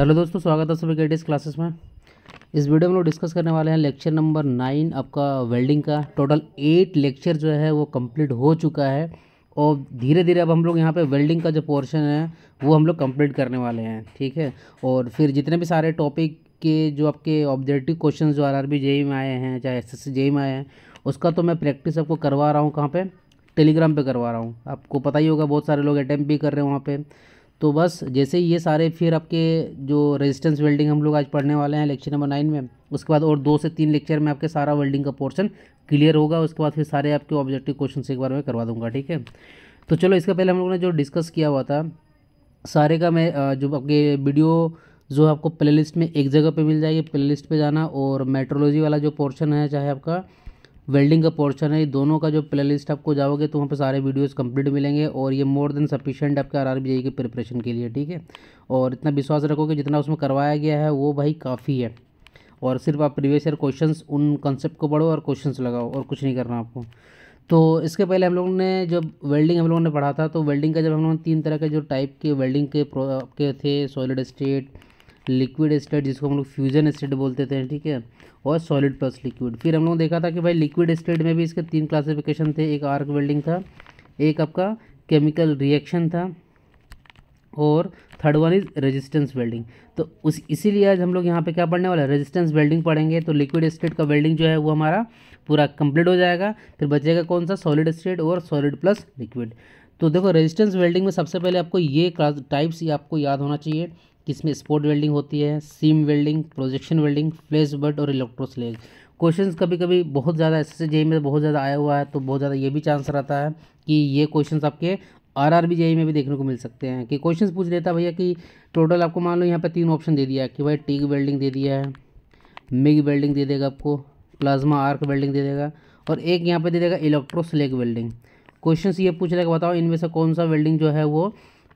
hello दोस्तों स्वागत है सभी गेटेस्ट क्लासेस में इस वीडियो में लोग डिस्कस करने वाले हैं लेक्चर नंबर नाइन आपका वेल्डिंग का टोटल एट लेक्चर जो है वो कंप्लीट हो चुका है और धीरे धीरे अब हम लोग यहाँ पे वेल्डिंग का जो पोर्शन है वो हम लोग कंप्लीट करने वाले हैं ठीक है और फिर जितने भी सारे टॉपिक के जो आपके ऑब्जेक्टिव क्वेश्चन जो आर आर बी में आए हैं चाहे एस एस सी में आए हैं उसका तो मैं प्रैक्टिस आपको करवा रहा हूँ कहाँ पर टेलीग्राम पर करवा रहा हूँ आपको पता ही होगा बहुत सारे लोग अटैम्प्ट भी कर रहे हैं वहाँ पर तो बस जैसे ये सारे फिर आपके जो रेजिस्टेंस वेल्डिंग हम लोग आज पढ़ने वाले हैं लेक्चर नंबर नाइन में उसके बाद और दो से तीन लेक्चर में आपके सारा वेल्डिंग का पोर्शन क्लियर होगा उसके बाद फिर सारे आपके ऑब्जेक्टिव क्वेश्चन एक बार मैं करवा दूंगा ठीक है तो चलो इसका पहले हम लोगों ने जो डिस्कस किया हुआ था सारे का मैं जो आपके वीडियो जो आपको प्ले में एक जगह पर मिल जाएगी प्ले पे जाना और मेट्रोलॉजी वाला जो पोर्शन है चाहे आपका वेल्डिंग का पोर्शन है दोनों का जो प्ले लिस्ट आपको जाओगे तो वहाँ पर सारे वीडियोज़ कंप्लीट मिलेंगे और ये मोर देन सफिशेंट आपके आर आर की प्रिपरेशन के लिए ठीक है और इतना विश्वास रखो कि जितना उसमें करवाया गया है वो भाई काफ़ी है और सिर्फ आप प्रीवियस ईयर क्वेश्चंस उन कंसेप्ट को पढ़ो और क्वेश्चंस लगाओ और कुछ नहीं करना आपको तो इसके पहले हम लोगों ने जब वेल्डिंग हम लोगों ने पढ़ा था तो वेल्डिंग का जब हम लोगों ने तीन तरह के जो टाइप के वेल्डिंग के के थे सॉलिड स्टेट लिक्विड स्टेट जिसको हम लोग फ्यूजन स्टेट बोलते थे ठीक है और सॉलिड प्लस लिक्विड फिर हम लोग देखा था कि भाई लिक्विड स्टेट में भी इसके तीन क्लासिफिकेशन थे एक आर्क वेल्डिंग था एक आपका केमिकल रिएक्शन था और third one is resistance welding तो उस इसीलिए आज हम लोग यहाँ पे क्या पढ़ने वाला है रेजिस्टेंस वेल्डिंग पढ़ेंगे तो लिक्विड स्टेट का वेल्डिंग जो है वो हमारा पूरा कंप्लीट हो जाएगा फिर बचेगा कौन सा सॉलिड स्टेट और सॉलिड प्लस लिक्विड तो देखो रेजिस्टेंस वेल्डिंग में सबसे पहले आपको ये क्लास टाइप्स आपको याद होना चाहिए किसमें स्पोर्ट वेल्डिंग होती है seam welding projection welding flash butt और इलेक्ट्रोस्लेग क्वेश्चंस कभी कभी बहुत ज़्यादा एस एस जेई में बहुत ज़्यादा आया हुआ है तो बहुत ज़्यादा ये भी चांस रहता है कि ये क्वेश्चंस आपके आर आर बी में भी देखने को मिल सकते हैं कि क्वेश्चंस पूछ लेता भैया कि टोटल आपको मान लो यहाँ पर तीन ऑप्शन दे दिया है कि भाई टीग वेल्डिंग दे दिया है मिग वेल्डिंग दे देगा आपको प्लाज्मा आर्क वेल्डिंग दे देगा और एक यहाँ पर दे देगा इलेक्ट्रोस्लेग वेल्डिंग क्वेश्चन ये पूछ रहा बताओ इनमें से कौन सा वेल्डिंग जो है वो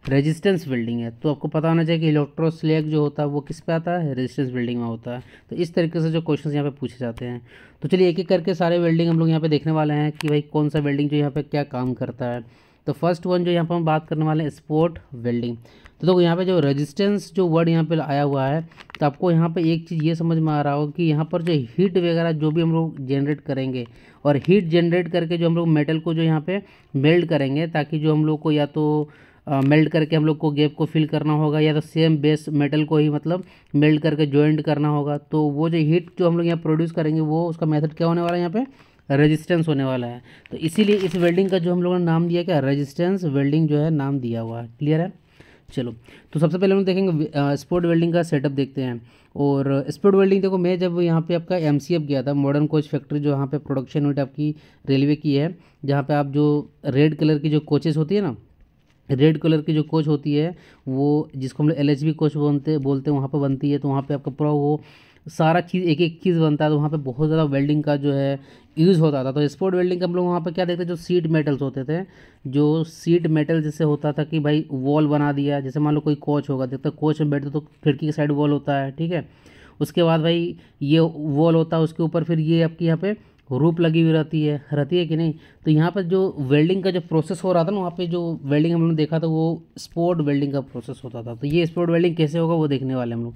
रेजिस्टेंस बिल्डिंग है तो आपको पता होना चाहिए कि इलेक्ट्रोस्लेग जो होता है वो किस पे आता है रेजिस्टेंस बिल्डिंग में होता है तो इस तरीके से जो क्वेश्चन यहाँ पे पूछे जाते हैं तो चलिए एक एक करके सारे वेल्डिंग हम लोग यहाँ पे देखने वाले हैं कि भाई कौन सा वेल्डिंग जो यहाँ पे क्या काम करता है तो फर्स्ट वन जो यहाँ पर हम बात करने वाले हैं स्पोर्ट वेल्डिंग तो देखो तो यहाँ पर जो रजिस्टेंस जो वर्ड यहाँ पर आया हुआ है तो आपको यहाँ पर एक चीज़ ये समझ में आ रहा होगा कि यहाँ पर जो हीट वगैरह जो भी हम लोग जनरेट करेंगे और हीट जनरेट करके जो हम लोग मेटल को जो यहाँ पर मेल्ट करेंगे ताकि जो हम लोग को या तो मेल्ट करके हम लोग को गैप को फिल करना होगा या तो सेम बेस मेटल को ही मतलब मेल्ट करके ज्वाइंट करना होगा तो वो जो हीट जो हम लोग यहाँ प्रोड्यूस करेंगे वो उसका मेथड क्या होने वाला है यहाँ पे रेजिस्टेंस होने वाला है तो इसीलिए इस वेल्डिंग का जो हम लोगों ने नाम दिया क्या रेजिस्टेंस वेल्डिंग जो है नाम दिया हुआ है क्लियर है चलो तो सबसे पहले हम लोग देखेंगे स्पोर्ट वेल्डिंग का सेटअप देखते हैं और स्पोर्ट वेल्डिंग देखो मैं जब यहाँ पे आपका एम गया था मॉडर्न कोच फैक्ट्री जो यहाँ पे प्रोडक्शन यूनिट आपकी रेलवे की है जहाँ पे आप जो रेड कलर की जो कोचेस होती है ना रेड कलर की जो कोच होती है वो जिसको हम लोग एल एच बी कोच बोलते बोलते हैं वहाँ पर बनती है तो वहाँ पर आपका पूरा वो सारा चीज़ एक एक चीज़ बनता है तो वहाँ पे बहुत ज़्यादा वेल्डिंग का जो है यूज़ होता था तो स्पोर्ट वेल्डिंग का हम लोग वहाँ पे क्या देखते जो सीट मेटल्स होते थे जो सीट मेटल जैसे होता था कि भाई वॉल बना दिया जैसे मान लो कोई कोच होगा देखते कोच में बैठते तो खिड़की की साइड वॉल होता है ठीक है उसके बाद भाई ये वॉल होता है उसके ऊपर फिर ये आपके यहाँ पर रूप लगी हुई रहती है रहती है कि नहीं तो यहाँ पर जो वेल्डिंग का जो प्रोसेस हो रहा था ना वहाँ पे जो वेल्डिंग हम लोग ने देखा था वो स्पोर्ट वेल्डिंग का प्रोसेस होता था तो ये स्पोर्ट वेल्डिंग कैसे होगा वो देखने वाले हम लोग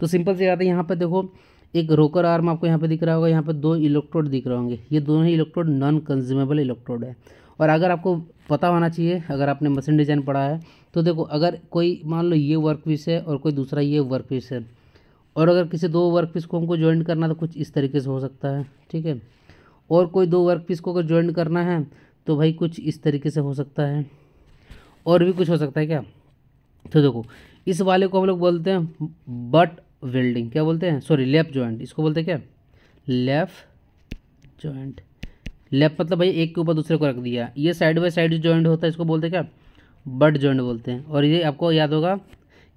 तो सिंपल से बात है यहाँ पर देखो एक रोकर आर्म आपको यहाँ पर दिख रहा होगा यहाँ पर दो इलेक्ट्रोड दिख रहे होंगे ये दोनों ही इलेक्ट्रोड नॉन कंज्यूमेबल इलेक्ट्रोड है और अगर आपको पता होना चाहिए अगर आपने मशीन डिज़ाइन पढ़ा है तो देखो अगर कोई मान लो ये वर्क पीस है और कोई दूसरा ये वर्क पीस है और अगर किसी दो वर्क पीस को हमको ज्वाइंट करना तो कुछ इस तरीके से हो सकता है ठीक है और कोई दो वर्क पीस को अगर ज्वाइंट करना है तो भाई कुछ इस तरीके से हो सकता है और भी कुछ हो सकता है क्या तो देखो इस वाले को हम लोग बोलते हैं बट वेल्डिंग क्या बोलते हैं सॉरी लेप जॉइंट इसको बोलते हैं क्या लेफ्ट जॉइंट लेफ्ट मतलब भाई एक के ऊपर दूसरे को रख दिया ये साइड बाई साइड जॉइंट होता है इसको बोलते हैं क्या बट ज्वाइंट बोलते हैं और ये आपको याद होगा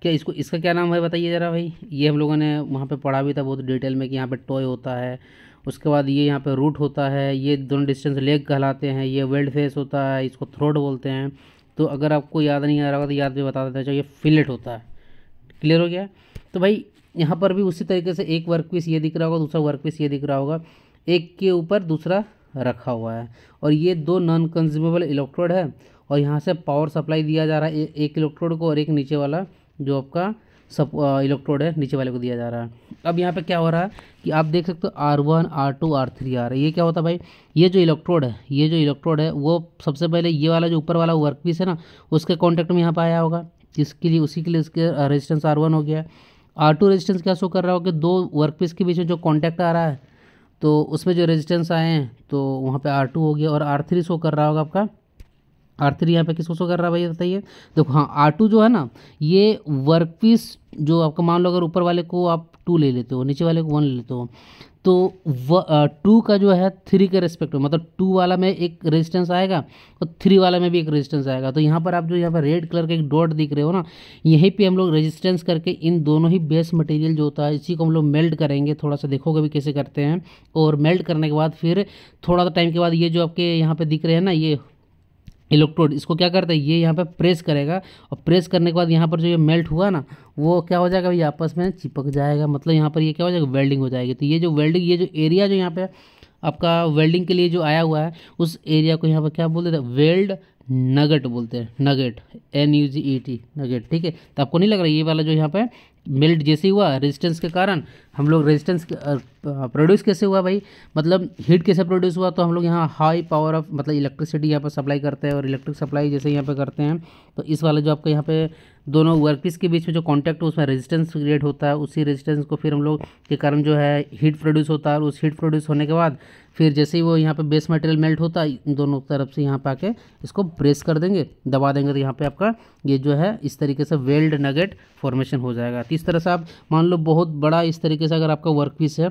क्या इसको इसका क्या नाम है बताइए ज़रा भाई ये हम लोगों ने वहाँ पे पढ़ा भी था बहुत डिटेल में कि यहाँ पे टॉय होता है उसके बाद ये यहाँ पे रूट होता है ये दोनों डिस्टेंस लेग कहलाते हैं ये वेल्ड फेस होता है इसको थ्रोड बोलते हैं तो अगर आपको याद नहीं आ रहा होगा तो याद भी बता देते हैं चाहिए फिलेट होता है क्लियर हो गया तो भाई यहाँ पर भी उसी तरीके से एक वर्क पीस ये दिख रहा होगा दूसरा वर्क पीस ये दिख रहा होगा एक के ऊपर दूसरा रखा हुआ है और ये दो नॉन कंज्यूमेबल इलेक्ट्रोड है और यहाँ से पावर सप्लाई दिया जा रहा है एक इलेक्ट्रोड को और एक नीचे वाला जो आपका सब इलेक्ट्रोड है नीचे वाले को दिया जा रहा है अब यहाँ पे क्या हो रहा है कि आप देख सकते हो R one R two R three आ रहा है ये क्या होता है भाई ये जो इलेक्ट्रोड है ये जो इलेक्ट्रोड है वो सबसे पहले ये वाला जो ऊपर वाला वर्क पीस है ना उसके कॉन्टेक्ट में यहाँ पर आया होगा इसके लिए उसी के लिए इसके रजिस्टेंस आर वन हो गया आर टू क्या शो कर रहा हो कि दो वर्क पीस के बीच में जो कॉन्टैक्ट आ रहा है तो उसमें जो रेजिस्टेंस आए हैं तो वहाँ पर आर टू हो गया और आर थ्री शो कर रहा होगा आपका आर थ्री यहाँ पे किस शो कर रहा है भाई बताइए देखो हाँ आर टू जो है ना ये वर्क पीस जो आपका मान लो अगर ऊपर वाले को आप टू ले लेते हो नीचे वाले को वन ले लेते हो तो व टू का जो है थ्री के रेस्पेक्ट में मतलब टू वाला में एक रेजिस्टेंस आएगा और थ्री वाला में भी एक रेजिस्टेंस आएगा तो यहाँ पर आप जो यहाँ पर रेड कलर के एक डॉट दिख रहे हो ना यहीं पे हम लोग रेजिस्टेंस करके इन दोनों ही बेस मटेरियल जो होता है इसी को हम लोग मेल्ट करेंगे थोड़ा सा देखोगे भी कैसे करते हैं और मेल्ट करने के बाद फिर थोड़ा सा टाइम के बाद ये जो आपके यहाँ पर दिख रहे हैं ना ये इलेक्ट्रोड इसको क्या करता है ये यहाँ पे प्रेस करेगा और प्रेस करने के बाद यहाँ पर जो ये मेल्ट हुआ ना वो क्या हो जाएगा भाई आपस में चिपक जाएगा मतलब यहाँ पर ये क्या हो जाएगा वेल्डिंग हो जाएगी तो ये जो वेल्डिंग ये जो एरिया जो यहाँ पे आपका वेल्डिंग के लिए जो आया हुआ है उस एरिया को यहाँ पर क्या बोलते थे वेल्ड नगेट बोलते हैं nugget N U G E T nugget ठीक है तो आपको नहीं लग रहा ये वाला जो यहाँ पे मेल्ट जैसे हुआ रेजिस्टेंस के कारण हम लोग रेजिस्टेंस प्रोड्यूस कैसे हुआ भाई मतलब हीट कैसे प्रोड्यूस हुआ तो हम लोग यहाँ हाई पावर ऑफ मतलब इलेक्ट्रिसिटी यहाँ पर सप्लाई करते हैं और इलेक्ट्रिक सप्लाई जैसे यहाँ पर करते हैं तो इस वाला जो आपका यहाँ पे दोनों वर्कपीस के बीच में जो कॉन्टैक्ट हो उसमें रेजिस्टेंस क्रिएट होता है उसी रेजिस्टेंस को फिर हम लोग के कारण जो है हीट प्रोड्यूस होता है और उस हीट प्रोड्यूस होने के बाद फिर जैसे ही वो यहाँ पे बेस मटेरियल मेल्ट होता है दोनों तरफ से यहाँ पे आके इसको प्रेस कर देंगे दबा देंगे तो यहाँ पे आपका ये जो है इस तरीके से वेल्ड नगेट फॉर्मेशन हो जाएगा तो इस तरह से आप मान लो बहुत बड़ा इस तरीके से अगर आपका वर्क पीस है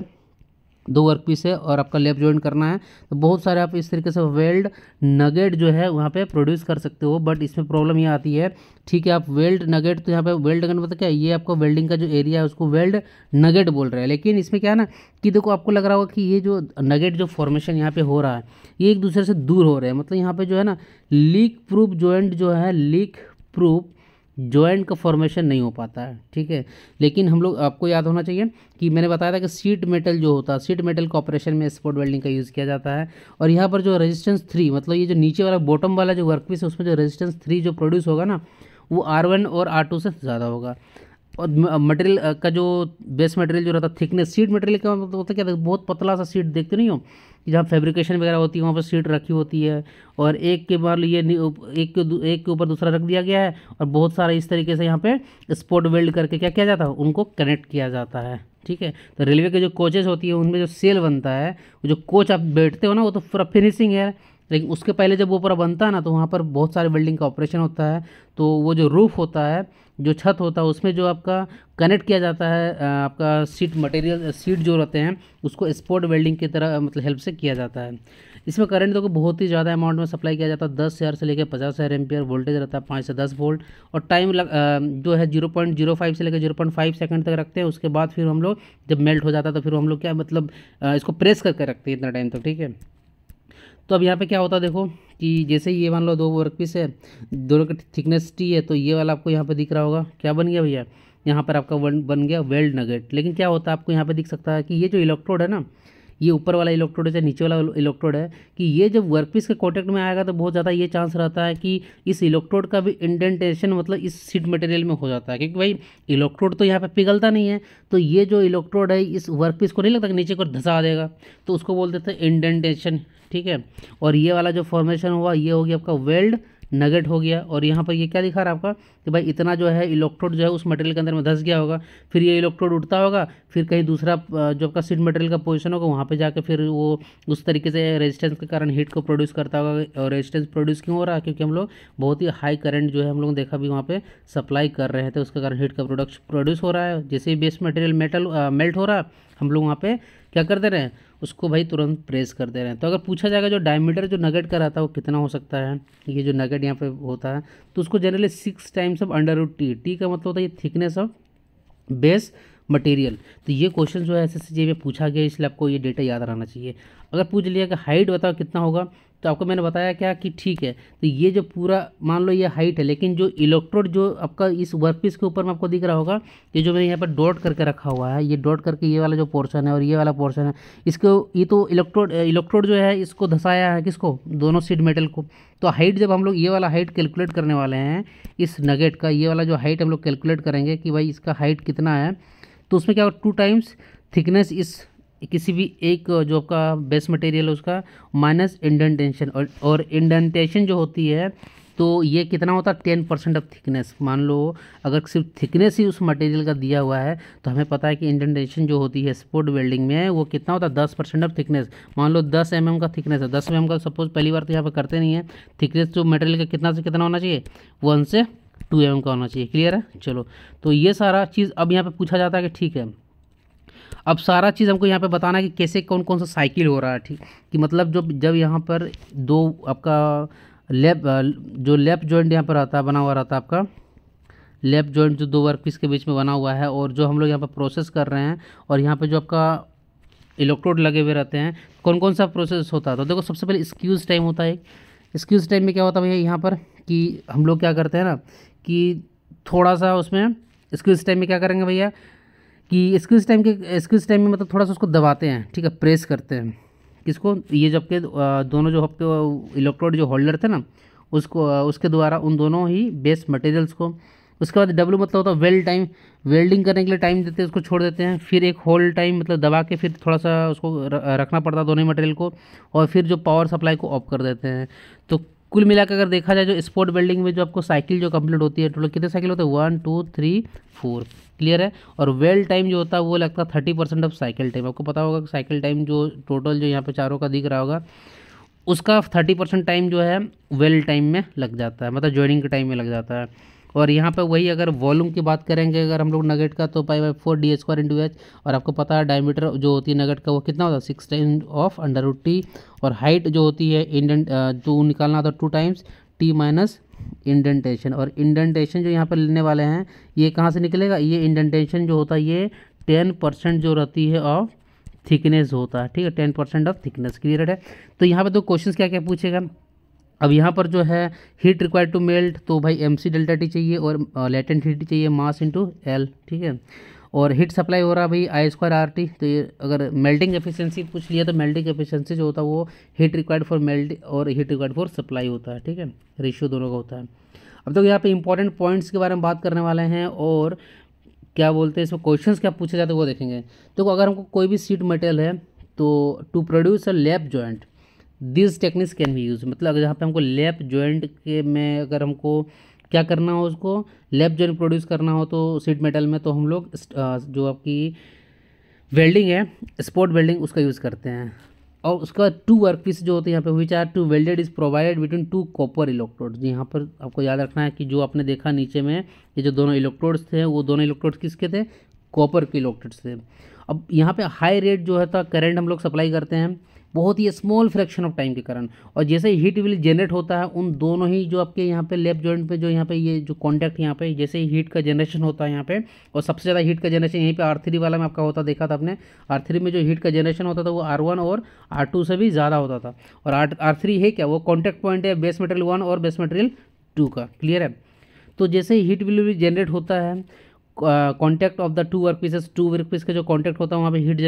दो वर्क पीस है और आपका लेप ज्वाइन करना है तो बहुत सारे आप इस तरीके से वेल्ड नगेट जो है वहाँ पे प्रोड्यूस कर सकते हो बट इसमें प्रॉब्लम ये आती है ठीक है आप वेल्ड नगेट तो यहाँ पे वेल्ड नगेट मतलब क्या ये आपका वेल्डिंग का जो एरिया है उसको वेल्ड नगेट बोल रहे हैं लेकिन इसमें क्या है ना कि देखो आपको लग रहा होगा कि ये जो नगेट जो फॉर्मेशन यहाँ पर हो रहा है ये एक दूसरे से दूर हो रहे हैं मतलब यहाँ पर जो है ना लीक प्रूफ जॉइंट जो है लीक प्रूफ ज्वाइंट का फॉर्मेशन नहीं हो पाता है ठीक है लेकिन हम लोग आपको याद होना चाहिए कि मैंने बताया था कि सीट मेटल जो होता है सीट मेटल का ऑपरेशन में स्पोर्ट वेल्डिंग का यूज़ किया जाता है और यहाँ पर जो रेजिस्टेंस थ्री मतलब ये जो नीचे वाला बॉटम वाला जो वर्कपीस है उसमें जो रेजिस्टेंस थ्री जो प्रोड्यूस होगा ना वो आर वन और आर टू से ज़्यादा होगा और मटेरियल का जो बेस मटेरियल जो रहता है थिकनेस सीट मटेरियल का मतलब होता है क्या बहुत पतला सा सीट देखते नहीं हो जहाँ फैब्रिकेशन वगैरह होती है वहाँ पर सीट रखी होती है और एक के मान ये एक के एक के ऊपर दूसरा रख दिया गया है और बहुत सारे इस तरीके से यहाँ पे स्पोर्ट वेल्ड करके क्या किया जाता है उनको कनेक्ट किया जाता है ठीक है तो रेलवे के जो कोचेज होती है उनमें जो सेल बनता है जो कोच आप बैठते हो ना वो तो पूरा फिनिशिंग है लेकिन उसके पहले जब वो पूरा बनता है ना तो वहाँ पर बहुत सारे वेल्डिंग का ऑपरेशन होता है तो वो जो रूफ़ होता है जो छत होता है उसमें जो आपका कनेक्ट किया जाता है आपका सीट मटेरियल सीट जो रहते हैं उसको स्पोर्ट वेल्डिंग की तरह मतलब हेल्प से किया जाता है इसमें करंट देखो बहुत ही ज़्यादा अमाउंट में सप्लाई किया जाता है दस हज़ार से लेकर पचास हज़ार एमपियर वोल्टेज रहता है पाँच से दस वोल्ट और टाइम लग जो है जीरो पॉइंट जीरो फाइव से लेकर जीरो पॉइंट फाइव सेकेंड तक रखते हैं उसके बाद फिर हम लोग जब मेल्ट हो जाता है तो फिर हम लोग क्या मतलब इसको प्रेस करके रखते हैं इतना टाइम तक ठीक है तो अब यहाँ पे क्या होता है देखो कि जैसे ये मान लो दो वर्क पीस है दोनों का थिकनेस टी है तो ये वाला आपको यहाँ पे दिख रहा होगा क्या बन गया भैया यहाँ पर आपका बन गया वेल्ड नगेट लेकिन क्या होता है आपको यहाँ पे दिख सकता है कि ये जो इलेक्ट्रोड है ना ये ऊपर वाला इलेक्ट्रोड है चाहे नीचे वाला इलेक्ट्रोड है कि ये जब वर्कपीस के कॉन्टैक्ट में आएगा तो बहुत ज़्यादा ये चांस रहता है कि इस इलेक्ट्रोड का भी इंडेंटेशन मतलब इस सीट मटेरियल में हो जाता है क्योंकि भाई इलेक्ट्रोड तो यहाँ पर पिघलता नहीं है तो ये जो इलेक्ट्रोड है इस वर्कपीस को नहीं लगता कि नीचे को धसा देगा तो उसको बोल देते हैं इंडेंटेशन ठीक है और ये वाला जो फॉर्मेशन हुआ ये हो गया आपका वेल्ड नगेट हो गया और यहाँ पर ये क्या दिखा रहा है आपका कि भाई इतना जो है इलेक्ट्रोड जो है उस मटेरियल के अंदर में धस गया होगा फिर ये इलेक्ट्रोड उठता होगा फिर कहीं दूसरा जो आपका सीड मटेरियल का पोजिशन होगा वहाँ पर जाकर फिर वो उस तरीके से रेजिस्टेंस के कारण हीट को प्रोड्यूस करता होगा और रेजिस्टेंस प्रोड्यूस क्यों हो रहा है क्योंकि हम लोग बहुत ही हाई करंट जो है हम लोग देखा भी वहाँ पर सप्लाई कर रहे थे उसके कारण हीट का प्रोडक्ट प्रोड्यूस हो रहा है जैसे ही बेस मटेरियल मेटल मेल्ट हो रहा है हम लोग वहाँ पर क्या कर दे रहे हैं उसको भाई तुरंत प्रेस कर दे रहे हैं तो अगर पूछा जाएगा जो डायमीटर जो नगेट का रहता है वो कितना हो सकता है ये जो नगेट यहाँ पे होता है तो उसको generally six times of under root T T का मतलब होता है ये थिकनेस ऑफ बेस मटेरियल तो ये क्वेश्चन जो है एस एस में पूछा गया इसलिए आपको ये डेटा याद रहना चाहिए अगर पूछ लिया कि हाइट बताओ कितना होगा तो आपको मैंने बताया क्या कि ठीक है तो ये जो पूरा मान लो ये हाइट है लेकिन जो इलेक्ट्रोड जो आपका इस वर्कपीस के ऊपर में आपको दिख रहा होगा ये जो मैंने यहाँ पर डॉट करके रखा हुआ है ये डॉट करके ये वाला जो पोर्शन है और ये वाला पोर्शन है इसको ये तो इलेक्ट्रोड इलेक्ट्रोड जो है इसको धसाया है किसको दोनों सीड मेटल को तो हाइट जब हम लोग ये वाला हाइट कैलकुलेट करने वाले हैं इस नगेट का ये वाला जो हाइट हम लोग कैलकुलेट करेंगे कि भाई इसका हाइट कितना है तो उसमें क्या टू टाइम्स थिकनेस इस किसी भी एक जो आपका बेस मटेरियल है उसका माइनस इंडेंटेशन और और इंडेंटेशन जो होती है तो ये कितना होता है टेन परसेंट ऑफ थिकनेस मान लो अगर सिर्फ थिकनेस ही उस मटेरियल का दिया हुआ है तो हमें पता है कि इंडेंटेशन जो होती है स्पोर्ट वेल्डिंग में वो कितना होता है दस परसेंट ऑफ थिकनेस मान लो दस एम mm का थिकनेस है दस एम mm का सपोज पहली बार तो यहाँ पर करते नहीं है थिकनेस जो मटेरियल का कितना से कितना होना चाहिए वन से टू एम mm का होना चाहिए क्लियर है चलो तो ये सारा चीज़ अब यहाँ पर पूछा जाता है कि ठीक है अब सारा चीज़ हमको यहाँ पे बताना है कि कैसे कौन कौन सा साइकिल हो रहा है ठीक कि मतलब जब जब यहाँ पर दो आपका लेप जो लेप जॉइंट यहाँ पर रहता है बना हुआ रहता है आपका लेप जॉइंट जो दो पीस के बीच में बना हुआ है और जो हम लोग यहाँ पर प्रोसेस कर रहे हैं और यहाँ पर जो आपका इलेक्ट्रोड लगे हुए रहते हैं कौन कौन सा प्रोसेस होता है तो देखो सबसे पहले स्क्यूज़ टाइम होता है स्क्यूज़ टाइम में क्या होता है भैया यहाँ पर कि हम लोग क्या करते हैं ना कि थोड़ा सा उसमें स्क्यूज़ टाइम में क्या करेंगे भैया कि स्क्वीज टाइम के स्क्वीज टाइम में मतलब थोड़ा सा उसको दबाते हैं ठीक है प्रेस करते हैं किसको ये जब के दोनों जो आपके इलेक्ट्रोड जो होल्डर थे ना उसको उसके द्वारा उन दोनों ही बेस मटेरियल्स को उसके बाद डब्लू मतलब होता है वेल्ड टाइम वेल्डिंग करने के लिए टाइम देते हैं उसको छोड़ देते हैं फिर एक होल टाइम मतलब दबा के फिर थोड़ा सा उसको रखना पड़ता है दोनों मटेरियल को और फिर जो पावर सप्लाई को ऑफ कर देते हैं तो कुल मिलाकर अगर देखा जाए जो स्पोर्ट बिल्डिंग में जो आपको साइकिल जो कंप्लीट होती है टोटल कितने साइकिल होते हैं one two three four clear है और वेल टाइम जो होता है वो लगता है thirty percent of cycle time आपको पता होगा कि साइकिल टाइम जो टोटल जो यहाँ पे चारों का दिख रहा होगा उसका थर्टी परसेंट टाइम जो है वेल टाइम में लग जाता है मतलब ज्वाइनिंग के टाइम में लग जाता है और यहाँ पर वही अगर वॉल्यूम की बात करेंगे अगर हम लोग नगेट का तो pi by four D square into H और आपको पता है डायमीटर जो होती है नगेट का वो कितना होता है six time of under root T और हाइट जो होती है इंडेंट जो निकालना होता है two times T minus indentation और इंडेंटेशन जो यहाँ पर लेने वाले हैं ये कहाँ से निकलेगा ये इंडेंटेशन जो होता है ये टेन परसेंट जो रहती है ऑफ थिकनेस होता है ठीक है ten percent of thickness clear है तो यहाँ पे दो तो क्वेश्चन क्या क्या पूछेगा अब यहाँ पर जो है हीट रिक्वायर्ड टू मेल्ट तो भाई एम सी डेल्टा टी चाहिए और लेटेंट हीट चाहिए मास इंटू एल ठीक है और हीट सप्लाई हो रहा भाई आई स्क्वायर आर टी तो ये अगर मेल्टिंग एफिशिएंसी पूछ लिया तो मेल्टिंग एफिशिएंसी जो होता है वो हीट रिक्वायर्ड फॉर मेल्ट और हीट रिक्वायर्ड फॉर सप्लाई होता है ठीक है रेशियो दोनों का होता है अब तो यहाँ पर इंपॉर्टेंट पॉइंट्स के बारे में बात करने वाले हैं और क्या बोलते हैं इसमें क्वेश्चन क्या पूछे जाते हैं वो देखेंगे देखो तो अगर हमको कोई भी सीट मटेरियल है तो to produce a lap joint this techniques can भी यूज मतलब अगर यहाँ पे हमको लेप जॉइंट के में अगर हमको क्या करना हो उसको लेप जॉइंट प्रोड्यूस करना हो तो सीट मेटल में तो हम लोग uh, जो आपकी वेल्डिंग है स्पोर्ट वेल्डिंग उसका यूज़ करते हैं और उसका टू वर्क पीस जो होते हैं यहाँ पे which are to welded is provided between two copper electrodes यहाँ पर आपको याद रखना है कि जो आपने देखा नीचे में ये जो दोनों इलेक्ट्रोड्स थे वो दोनों इलेक्ट्रोड्स किसके थे कॉपर के इलेक्ट्रोड्स थे अब यहाँ पे हाई रेट जो है था करंट हम लोग सप्लाई करते हैं बहुत ही स्मॉल फ्रैक्शन ऑफ टाइम के कारण और जैसे हीट विल जनरेट होता है उन दोनों ही जो आपके यहाँ पे लेफ्ट जॉइंट पे जो यहाँ पे ये जो कॉन्टैक्ट यहाँ पे जैसे ही हीट का जनरेशन होता है यहाँ पे और सबसे ज़्यादा हीट का जनरेशन यहीं पे आर थ्री वाला में आपका होता देखा था आपने आर थ्री में जो हीट का जनरेशन होता था वो आर वन और आर टू से भी ज़्यादा होता था और आर आर थ्री है क्या वो कॉन्टैक्ट पॉइंट है बेस मटेरियल वन और बेस मटेरियल टू का क्लियर है तो जैसे ही हीट विल जनरेट होता है contact of the two work pieces two work piece का जो कॉन्टैक्ट होता है वहाँ पे हीट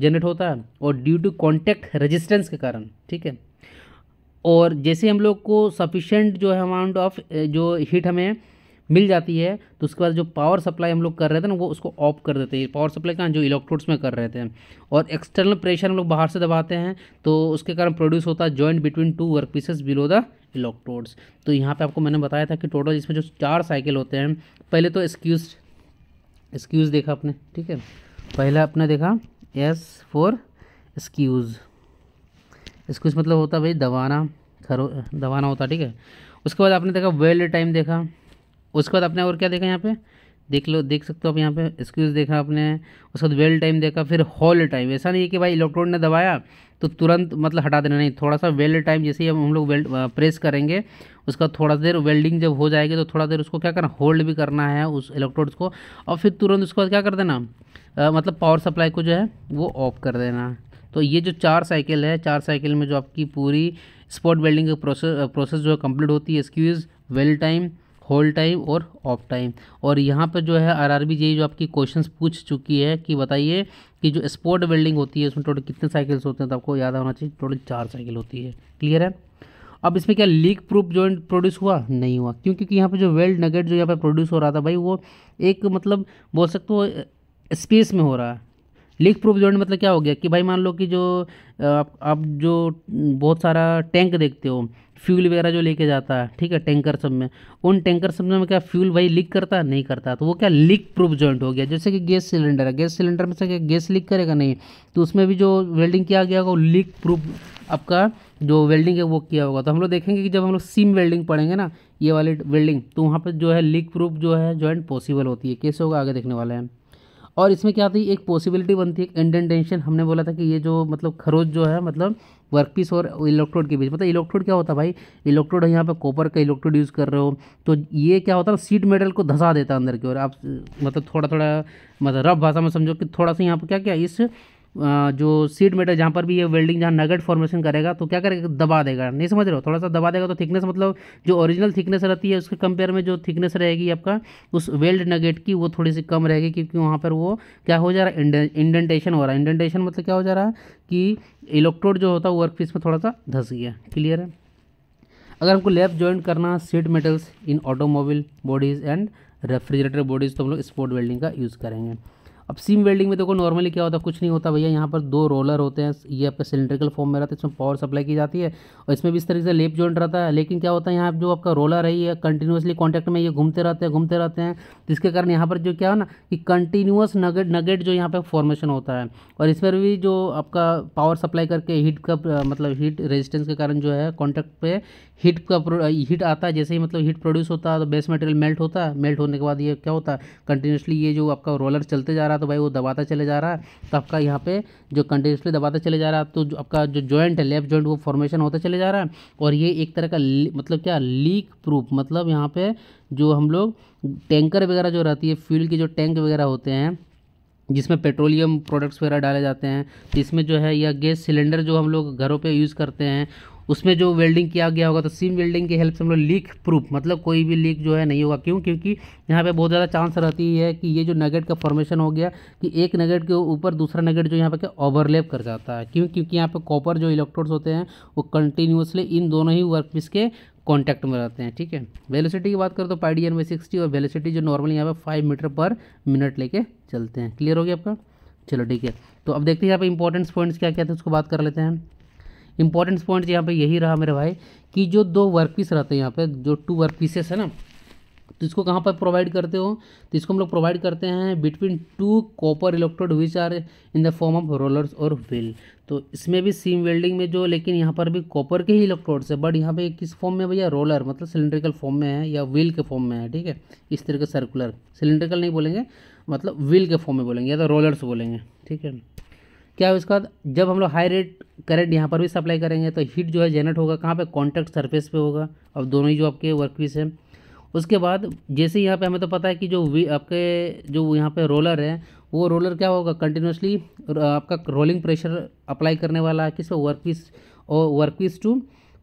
जनरेट होता है और ड्यू टू कॉन्टैक्ट रेजिस्टेंस के कारण ठीक है और जैसे हम लोग को सफिशेंट जो है अमाउंट ऑफ जो हीट हमें मिल जाती है तो उसके बाद जो पावर सप्लाई हम लोग कर रहे थे ना वो उसको ऑफ कर देते हैं पावर सप्लाई का जो इलेक्ट्रोड्स में कर रहे थे और एक्सटर्नल प्रेशर हम लोग बाहर से दबाते हैं तो उसके कारण प्रोड्यूस होता है joint between two work pieces below the electrodes तो यहाँ पे आपको मैंने बताया था कि टोटल इसमें जो चार साइकिल होते हैं पहले तो एक्सक्यूज एक्सक्यूज़ देखा आपने ठीक है पहला आपने देखा एस फॉर एक्सक्यूज़ एक्सक्यूज मतलब होता है भाई दबाना खरो दबाना होता ठीक है उसके बाद आपने देखा वेल्ड टाइम देखा उसके बाद आपने और क्या देखा यहाँ पे देख लो देख सकते हो आप यहाँ पे एक्सक्यूज़ देखा आपने उसके बाद वेल टाइम देखा फिर हॉल टाइम ऐसा नहीं है कि भाई इलेक्ट्रॉन ने दबाया तो तुरंत मतलब हटा देना नहीं थोड़ा सा वेल्ड टाइम जैसे ही हम लोग वेल्ड प्रेस करेंगे उसका थोड़ा देर वेल्डिंग जब हो जाएगी तो थोड़ा देर उसको क्या करना होल्ड भी करना है उस इलेक्ट्रोड्स को और फिर तुरंत बाद क्या कर देना आ, मतलब पावर सप्लाई को जो है वो ऑफ कर देना तो ये जो चार साइकिल है चार साइकिल में जो आपकी पूरी स्पॉट वेल्डिंग का प्रोसेस प्रोसेस जो है कम्प्लीट होती है excuse weld time hold time और ऑफ टाइम और यहाँ पर जो है आर आर बी जो आपकी क्वेश्चन पूछ चुकी है कि बताइए कि जो स्पोर्ट वेल्डिंग होती है उसमें टोटल कितने साइकिल्स होते हैं तो आपको याद होना चाहिए टोटल चार साइकिल होती है क्लियर है अब इसमें क्या लीक प्रूफ जॉइंट प्रोड्यूस हुआ नहीं हुआ क्यों क्योंकि यहाँ पर जो वेल्ड नगेट जो यहाँ पर प्रोड्यूस हो रहा था भाई वो एक मतलब बोल सकते हो स्पेस में हो रहा है लीक प्रूफ जॉइंट मतलब क्या हो गया कि भाई मान लो कि जो आप, आप जो बहुत सारा टैंक देखते हो फ्यूल वगैरह जो लेके जाता है ठीक है टैंकर सब में उन टैंकर सब में क्या फ्यूल वही लीक करता है नहीं करता तो वो क्या लीक प्रूफ जॉइंट हो गया जैसे कि गैस सिलेंडर है गैस सिलेंडर में से क्या गैस लीक करेगा नहीं तो उसमें भी जो वेल्डिंग किया गया होगा वो लीक प्रूफ आपका जो वेल्डिंग है वो किया होगा तो हम लोग देखेंगे कि जब हम लोग सीम वेल्डिंग पढ़ेंगे ना ये वाली वेल्डिंग तो वहाँ पर जो है लीक प्रूफ जो है जॉइंट पॉसिबल होती है कैसे होगा आगे देखने वाले हैं और इसमें क्या आती है एक पॉसिबिलिटी बनती है इंडेंटेंशन हमने बोला था कि ये जो मतलब खरोच जो है मतलब वर्कपीस और इलेक्ट्रोड के बीच मतलब इलेक्ट्रोड क्या होता है भाई इलेक्ट्रोड यहाँ पे कॉपर का इलेक्ट्रोड यूज़ कर रहे हो तो ये क्या होता है सीट मेटल को धसा देता है अंदर की ओर आप मतलब थोड़ा थोड़ा मतलब रफ भाषा में समझो कि थोड़ा सा यहाँ पर क्या क्या इस जो सीट मेटल जहाँ पर भी ये वेल्डिंग जहाँ नगेट फॉर्मेशन करेगा तो क्या करेगा दबा देगा नहीं समझ रहे हो थोड़ा सा दबा देगा तो थिकनेस मतलब जो ओरिजिनल थिकनेस रहती है उसके कंपेयर में जो थिकनेस रहेगी आपका उस वेल्ड नगेट की वो थोड़ी सी कम रहेगी क्योंकि वहाँ पर वो क्या हो जा रहा है इंडेंटेशन हो रहा है इंडेंटेशन मतलब क्या हो जा रहा है कि इलेक्ट्रोड जो होता है वर्क पीस में थोड़ा सा धस गया क्लियर है अगर हमको लैब ज्वाइन करना sheet metals in automobile bodies and refrigerator bodies तो हम लोग स्पोर्ट वेल्डिंग का यूज़ करेंगे अब सीम वेल्डिंग में देखो नॉर्मली क्या होता है कुछ नहीं होता भैया यहाँ पर दो रोलर होते हैं ये आपका सिलेंड्रिकल फॉर्म में रहता है इसमें पावर सप्लाई की जाती है और इसमें भी इस तरीके से लेप जॉइंट रहता है लेकिन क्या होता है यहाँ जो आपका रोलर है ये कंटिन्यूसली कॉन्टैक्ट में ये घूमते रहते हैं घूमते रहते हैं जिसके कारण यहाँ पर जो क्या है ना कि कंटिन्यूस नगेट नगेट जो यहाँ पर फॉर्मेशन होता है और इस पर भी जो आपका पावर सप्लाई करके हीट का मतलब हीट रेजिस्टेंस के कारण जो है कॉन्टैक्ट पे हीट का हीट आता है जैसे ही मतलब हीट प्रोड्यूस होता है तो बेस मटेरियल मेल्ट होता है मेल्ट होने के बाद ये क्या होता है कंटिन्यूसली ये जो आपका रोलर चलते जा रहा है रहा तो भाई वो दबाता चले जा रहा है तो आपका यहाँ पे जो कंटिन्यूसली दबाता चले जा रहा है तो जो आपका जो जॉइंट है लेफ्ट जॉइंट वो फॉर्मेशन होता चले जा रहा है और ये एक तरह का मतलब क्या लीक प्रूफ मतलब यहाँ पे जो हम लोग टैंकर वगैरह जो रहती है फ्यूल के जो टैंक वगैरह होते हैं जिसमें पेट्रोलियम प्रोडक्ट्स वगैरह डाले जाते हैं जिसमें जो है या गैस सिलेंडर जो हम लोग घरों पे यूज़ करते हैं उसमें जो वेल्डिंग किया गया होगा तो सीम वेल्डिंग की हेल्प से हम लोग लीक प्रूफ मतलब कोई भी लीक जो है नहीं होगा क्यों क्योंकि यहाँ पे बहुत ज़्यादा चांस रहती है कि ये जो नगेट का फॉर्मेशन हो गया कि एक नगेट के ऊपर दूसरा नगेट जो यहाँ पे ओवरलेप कर जाता है क्यों क्योंकि यहाँ पर कॉपर जो इलेक्ट्रोड्स होते हैं वो कंटिन्यूसली इन दोनों ही पीस के कॉन्टैक्ट में रहते हैं ठीक है वेलोसिटी की बात करें तो पाई डी एन सिक्सटी और वेलोसिटी जो नॉर्मली यहाँ पर फाइव मीटर पर मिनट लेके चलते हैं क्लियर हो गया आपका चलो ठीक है तो अब देखते हैं यहाँ पे इंपॉर्टेंट्स पॉइंट्स क्या क्या थे उसको बात कर लेते हैं इंपॉर्टेंट पॉइंट यहाँ पे यही रहा मेरे भाई कि जो दो वर्क पीस रहते हैं यहाँ पे जो टू वर्क पीसेस है ना तो इसको कहाँ पर प्रोवाइड करते हो तो इसको हम लोग प्रोवाइड करते हैं between two copper electrode which are in the form of rollers और व्हील तो इसमें भी सीम वेल्डिंग में जो लेकिन यहाँ पर भी कॉपर के ही इलेक्ट्रोड्स है बट यहाँ पे किस फॉर्म में भैया रोलर मतलब सिलेंड्रिकल फॉर्म में है या व्हील के फॉर्म में है ठीक है इस तरह का सर्कुलर सिलेंड्रिकल नहीं बोलेंगे मतलब व्हील के फॉर्म में बोलेंगे या तो रोलर्स बोलेंगे ठीक है क्या है उसका जब हम लोग हाई रेट करेंट यहाँ पर भी सप्लाई करेंगे तो हीट जो है जनरेट होगा कहाँ पे कॉन्टैक्ट सरफेस पे होगा अब दोनों ही जो आपके वर्कपीस है उसके बाद जैसे यहाँ पे हमें तो पता है कि जो वी आपके जो यहाँ पे रोलर है वो रोलर क्या होगा कंटिन्यूसली आपका रोलिंग प्रेशर अप्लाई करने वाला है किस वर्कपीस और workpiece to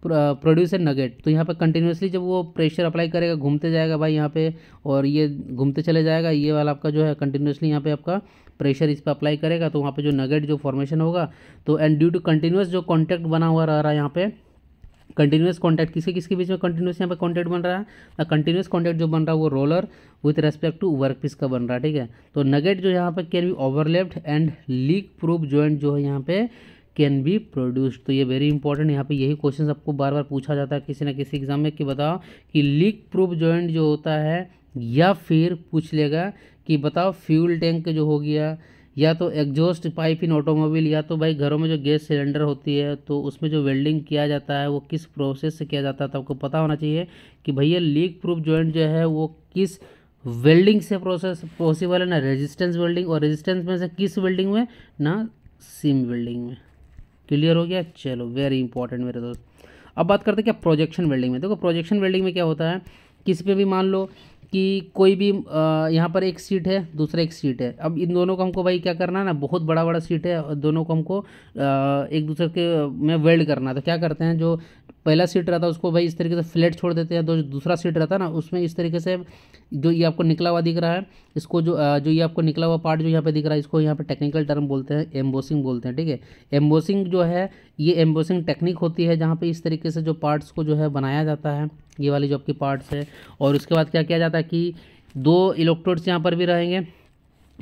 produce and nugget तो यहाँ पे कंटिन्यूसली जब वो प्रेशर अप्लाई करेगा घूमते जाएगा भाई यहाँ पे और ये घूमते चले जाएगा ये वाला आपका जो है कंटिन्यूसली यहाँ पे आपका प्रेशर इस पर अप्लाई करेगा तो वहाँ पे जो नगेट जो फॉर्मेशन होगा तो एंड ड्यू टू कंटिन्यूस जो कॉन्टैक्ट बना हुआ रह रहा है यहाँ पे कंटिन्यूस कॉन्टैक्ट किसके किसके बीच में कंटिन्यूस यहाँ पे कॉन्टैक्ट बन रहा है कंटिन्यूस कॉन्टैक्ट जो बन रहा है वो roller with respect to work piece का बन रहा है ठीक है तो नगेट जो यहाँ पे can be overlapped and leak proof joint जो है यहाँ पे कैन बी प्रोड्यूस्ड तो ये वेरी इंपॉर्टेंट यहाँ पे यही क्वेश्चन आपको बार बार पूछा जाता है किसी ना किसी एग्जाम में कि बताओ कि लीक प्रूफ जॉइंट जो होता है या फिर पूछ लेगा कि बताओ फ्यूल टैंक जो हो गया या तो एग्जॉस्ट पाइप इन ऑटोमोबाइल या तो भाई घरों में जो गैस सिलेंडर होती है तो उसमें जो वेल्डिंग किया जाता है वो किस प्रोसेस से किया जाता है तो आपको पता होना चाहिए कि भैया लीक प्रूफ जॉइंट जो है वो किस वेल्डिंग से प्रोसेस पॉसिबल है ना रेजिस्टेंस वेल्डिंग और रेजिस्टेंस में से किस वेल्डिंग में ना सिम वेल्डिंग में क्लियर हो गया चलो वेरी इंपॉर्टेंट मेरे दोस्त अब बात करते हैं क्या प्रोजेक्शन वेल्डिंग में देखो प्रोजेक्शन वेल्डिंग में क्या होता है किसी पे भी मान लो कि कोई भी यहाँ पर एक सीट है दूसरा एक सीट है अब इन दोनों को हमको भाई क्या करना है ना बहुत बड़ा बड़ा सीट है दोनों को हमको एक दूसरे के में वेल्ड करना तो क्या करते हैं जो पहला सीट रहता है उसको भाई इस तरीके से फ्लैट छोड़ देते हैं तो दूसरा सीट रहता है ना उसमें इस तरीके से जो ये आपको निकला हुआ दिख रहा है इसको जो जो ये आपको निकला हुआ पार्ट जो यहाँ पे दिख रहा है इसको यहाँ पे टेक्निकल टर्म बोलते हैं एम्बोसिंग बोलते हैं ठीक है एम्बोसिंग जो है ये एम्बोसिंग टेक्निक होती है जहाँ पर इस तरीके से जो पार्ट्स को जो है बनाया जाता है ये वाली जो आपकी पार्ट्स है और उसके बाद क्या किया जाता है कि दो इलेक्ट्रोड्स यहाँ पर भी रहेंगे